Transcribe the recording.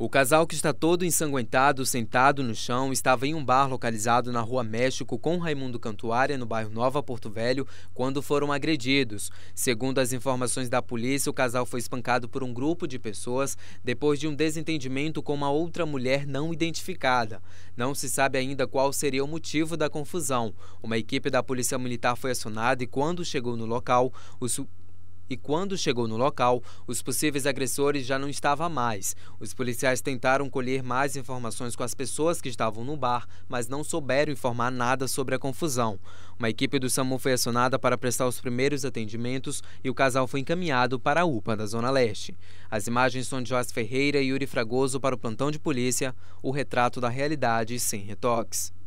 O casal que está todo ensanguentado, sentado no chão, estava em um bar localizado na Rua México com Raimundo Cantuária, no bairro Nova Porto Velho, quando foram agredidos. Segundo as informações da polícia, o casal foi espancado por um grupo de pessoas depois de um desentendimento com uma outra mulher não identificada. Não se sabe ainda qual seria o motivo da confusão. Uma equipe da Polícia Militar foi acionada e, quando chegou no local, os e quando chegou no local, os possíveis agressores já não estavam mais. Os policiais tentaram colher mais informações com as pessoas que estavam no bar, mas não souberam informar nada sobre a confusão. Uma equipe do SAMU foi acionada para prestar os primeiros atendimentos e o casal foi encaminhado para a UPA da Zona Leste. As imagens são de Joás Ferreira e Yuri Fragoso para o plantão de polícia, o retrato da realidade sem retoques.